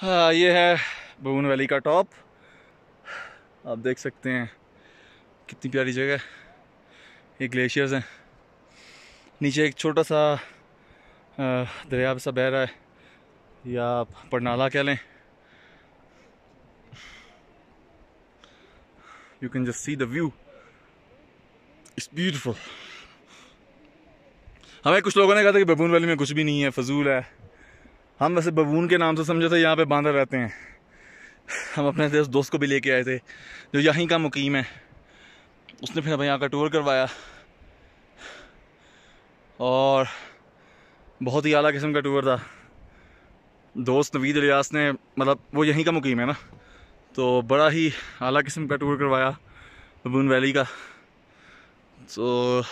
हाँ ये है बबून वैली का टॉप आप देख सकते हैं कितनी प्यारी जगह है ये ग्लेशियर्स हैं नीचे एक छोटा सा दरिया सा बह रहा है या पड़नाला कह लें you can just see the view it's beautiful हमें कुछ लोगों ने कहा था कि बबून वैली में कुछ भी नहीं है फजूल है हम वैसे बबून के नाम से समझे थे यहाँ पे बांदर रहते हैं हम अपने दोस्त को भी लेके आए थे जो यहीं का मुकीम है उसने फिर हमें यहाँ का टूर करवाया और बहुत ही अला किस्म का टूर था दोस्त नवीद रियाज ने मतलब वो यहीं का मुकीम है ना तो बड़ा ही अला किस्म का टूर करवाया बबून वैली का तो